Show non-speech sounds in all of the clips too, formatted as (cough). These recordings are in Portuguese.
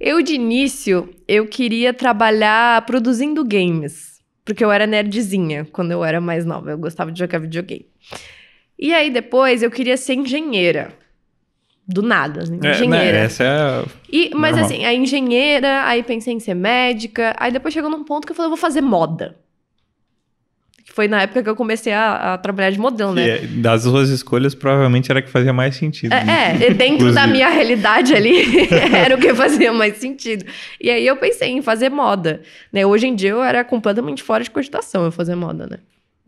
Eu, de início, eu queria trabalhar produzindo games. Porque eu era nerdzinha quando eu era mais nova. Eu gostava de jogar videogame. E aí, depois, eu queria ser engenheira. Do nada, assim, é, né, engenheira. Né, essa é e, mas Normal. assim, a engenheira, aí pensei em ser médica. Aí depois chegou num ponto que eu falei, eu vou fazer moda foi na época que eu comecei a, a trabalhar de modelo, né? É, das suas escolhas, provavelmente era que fazia mais sentido. É, né? é dentro da minha realidade ali, (laughs) (laughs) era o que fazia mais sentido. E aí eu pensei em fazer moda, né? Hoje em dia eu era completamente fora de cogitação eu fazer moda, né?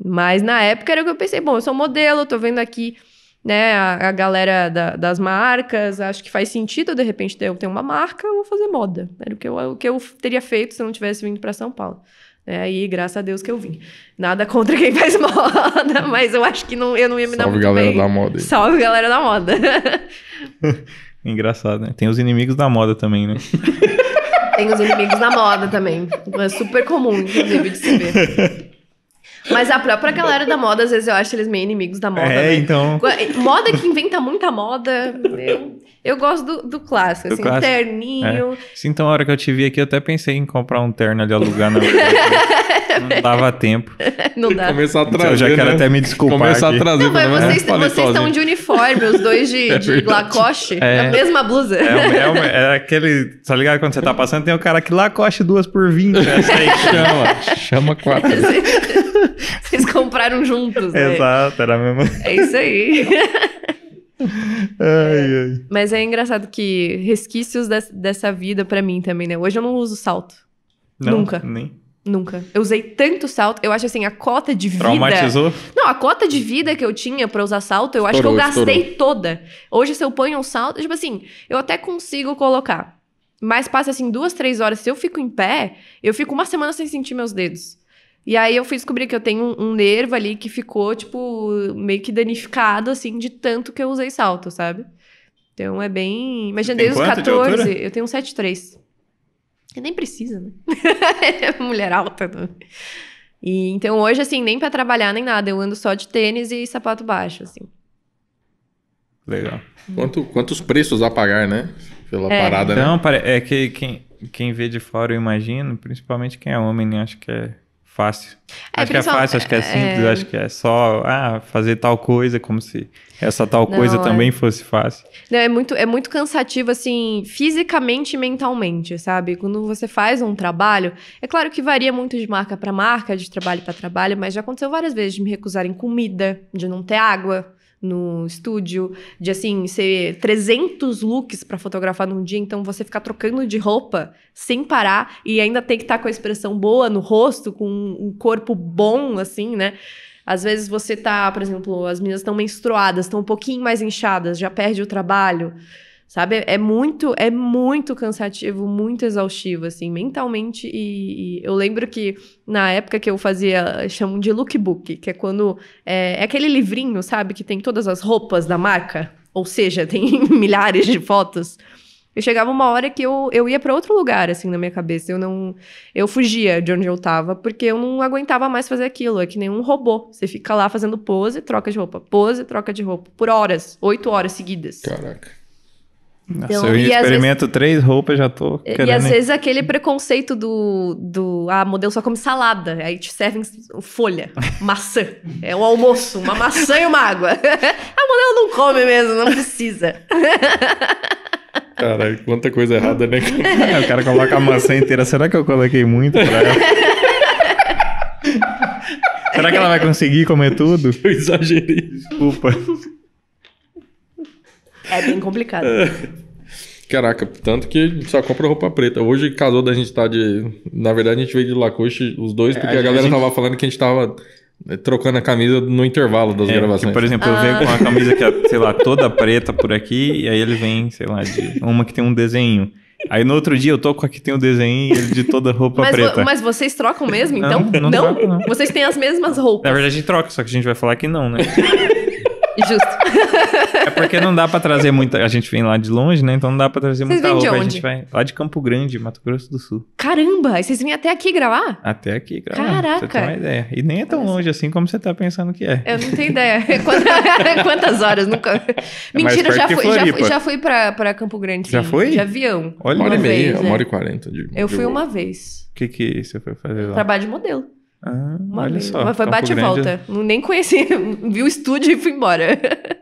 Mas na época era o que eu pensei, bom, eu sou modelo, tô vendo aqui né, a, a galera da, das marcas, acho que faz sentido, de repente, eu tenho uma marca, eu vou fazer moda. Era o que eu, o que eu teria feito se eu não tivesse vindo para São Paulo. É, e graças a Deus que eu vim. Nada contra quem (laughs) faz moda, mas eu acho que não, eu não ia me Salve dar muito galera bem. da moda. Aí. Salve galera da moda. (laughs) Engraçado, né? Tem os inimigos da moda também, né? (laughs) Tem os inimigos da moda também. É super comum, inclusive, de se ver. Mas a própria galera da moda, às vezes eu acho eles meio inimigos da moda. É, né? então. Eh, moda que inventa muita moda. Eu, eu gosto do, do clássico, do assim, clássico. terninho. É. Sim, então a hora que eu te vi aqui, eu até pensei em comprar um terno ali alugar na. Né? (laughs) Não dava tempo. (laughs) Não dá. Começar a trazer. Então, eu já quero né? até me desculpar. Começar aqui. a trazer. Não, mas vocês, vocês estão de uniforme, os dois de, é de lacoste, é, a mesma blusa. É, é, é, é, aquele. Tá ligado? Quando você tá passando, tem o um cara que lacoste duas por vinte Essa né? aí (laughs) chama. chama quatro. (laughs) Vocês compraram juntos, né? Exato, era a mesma. É isso aí. (laughs) ai, ai. Mas é engraçado que resquícios dessa, dessa vida para mim também, né? Hoje eu não uso salto. Não, Nunca. Nem. Nunca. Eu usei tanto salto. Eu acho assim, a cota de vida. Traumatizou? Não, a cota de vida que eu tinha para usar salto, eu estourou, acho que eu gastei estourou. toda. Hoje, se eu ponho um salto, tipo assim, eu até consigo colocar. Mas passa assim duas, três horas. Se eu fico em pé, eu fico uma semana sem sentir meus dedos. E aí eu fui descobrir que eu tenho um, nervo ali que ficou, tipo, meio que danificado, assim, de tanto que eu usei salto, sabe? Então é bem. Imagina, desde os 14, de eu tenho um 7,3. Nem precisa, né? (laughs) Mulher alta. Não. Né? E, então hoje, assim, nem para trabalhar nem nada, eu ando só de tênis e sapato baixo, assim. Legal. Quanto, quantos preços a pagar, né? Pela é. parada, né? Não, é que quem, quem vê de fora, eu imagino, principalmente quem é homem, né? Acho que é fácil. É, acho que é fácil, acho que é, é simples, é... acho que é só ah, fazer tal coisa como se essa tal Não, coisa é... também fosse fácil. Não, é muito, é muito cansativo, assim, fisicamente e mentalmente, sabe? Quando você faz um trabalho, é claro que varia muito de marca para marca, de trabalho para trabalho, mas já aconteceu várias vezes de me recusarem comida, de não ter água no estúdio, de assim, ser 300 looks para fotografar num dia, então você ficar trocando de roupa sem parar e ainda tem que estar tá com a expressão boa no rosto, com um corpo bom, assim, né? Às vezes você tá, por exemplo, as meninas estão menstruadas, estão um pouquinho mais inchadas, já perde o trabalho. Sabe? É muito, é muito cansativo, muito exaustivo, assim, mentalmente. E, e, eu lembro que na época que eu fazia, chamam de lookbook, que é quando. É, é aquele livrinho, sabe? Que tem todas as roupas da marca. Ou seja, (laughs) tem milhares de fotos. Eu chegava uma hora que eu, eu ia para outro lugar, assim, na minha cabeça. Eu não. Eu fugia de onde eu tava, porque eu não aguentava mais fazer aquilo. É que nem um robô. Você fica lá fazendo pose, troca de roupa, pose, troca de roupa, por horas, oito horas seguidas. Caraca. Nossa, então, eu experimento vezes, três roupas, já tô querendo... E às vezes aquele preconceito do, do... Ah, modelo só come salada. Aí te servem folha, (laughs) maçã. É um almoço, uma maçã e uma água. (laughs) A modelo não come mesmo, não precisa. (laughs) Cara, quanta coisa errada, né? É, o cara coloca a maçã inteira. Será que eu coloquei muito pra ela? Será que ela vai conseguir comer tudo? Eu exagerei. Desculpa. É bem complicado. É. Caraca, tanto que só compra roupa preta. Hoje casou da gente estar tá de. Na verdade, a gente veio de Lacoste, os dois, é, porque a, a, galera gente... tava falando que a gente tava né, trocando a camisa no intervalo das é, gravações. Que, por exemplo, ah. eu venho com uma ah. camisa que é, sei lá, toda preta por aqui, e aí ele vem, sei lá, de uma que tem um desenho. Aí no outro dia eu tô com a que tem o um desenho de toda roupa mas, preta. Mas vocês trocam mesmo, então? Não? não, não? Troco, não. Vocês têm as mesmas roupas. Na verdade, a gente troca, só que a gente vai falar que não, né? (laughs) Justo. É porque não dá pra trazer muita. A gente vem lá de longe, né? Então não dá pra trazer vocês muita roupa. A gente vai lá de Campo Grande, Mato Grosso do Sul. Caramba! E vocês vêm até aqui gravar? Até aqui gravar. Caraca! Você tem uma ideia. E nem é tão longe assim como você tá pensando que é. Eu não tenho ideia. (laughs) Quantas, (laughs) quantas horas? Nunca. É Mentira, já fui, já fui, já fui pra, pra Campo Grande. Sim. Já foi? De avião. Olha, uma hora e meia, uma é. hora e quarenta. Eu fui uma vez. O que, que é você foi fazer lá? Trabalho de modelo. Ah, uma olha vez. só. Mas foi Campo bate e volta. Grande. Nem conheci, (laughs) vi o estúdio e fui embora. (laughs)